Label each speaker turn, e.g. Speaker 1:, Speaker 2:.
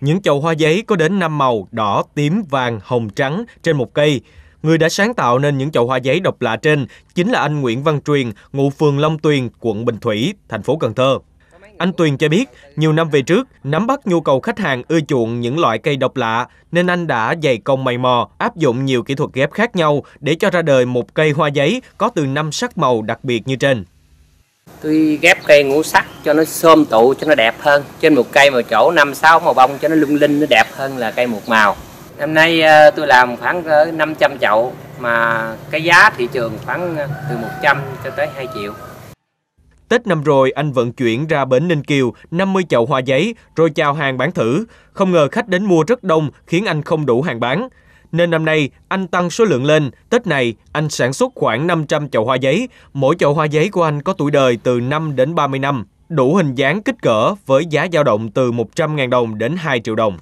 Speaker 1: Những chậu hoa giấy có đến 5 màu đỏ, tím, vàng, hồng, trắng trên một cây. Người đã sáng tạo nên những chậu hoa giấy độc lạ trên chính là anh Nguyễn Văn Truyền, ngụ phường Long Tuyền, quận Bình Thủy, thành phố Cần Thơ. Anh Tuyền cho biết, nhiều năm về trước, nắm bắt nhu cầu khách hàng ưa chuộng những loại cây độc lạ, nên anh đã dày công mày mò, áp dụng nhiều kỹ thuật ghép khác nhau để cho ra đời một cây hoa giấy có từ năm sắc màu đặc biệt như trên
Speaker 2: tôi ghép cây ngũ sắc cho nó xôm tụ cho nó đẹp hơn trên một cây mà chỗ năm sáu màu bông cho nó lung linh nó đẹp hơn là cây một màu năm nay ờ, tôi làm khoảng 500 ờ, chậu mà cái giá thị trường khoảng ờ, từ 100 cho tới 2 triệu
Speaker 1: Tết năm rồi anh vận chuyển ra bến Ninh Kiều 50 chậu hoa giấy rồi chào hàng bán thử. Không ngờ khách đến mua rất đông khiến anh không đủ hàng bán nên năm nay anh tăng số lượng lên. Tết này, anh sản xuất khoảng 500 chậu hoa giấy. Mỗi chậu hoa giấy của anh có tuổi đời từ 5 đến 30 năm, đủ hình dáng kích cỡ với giá dao động từ 100.000 đồng đến 2 triệu đồng.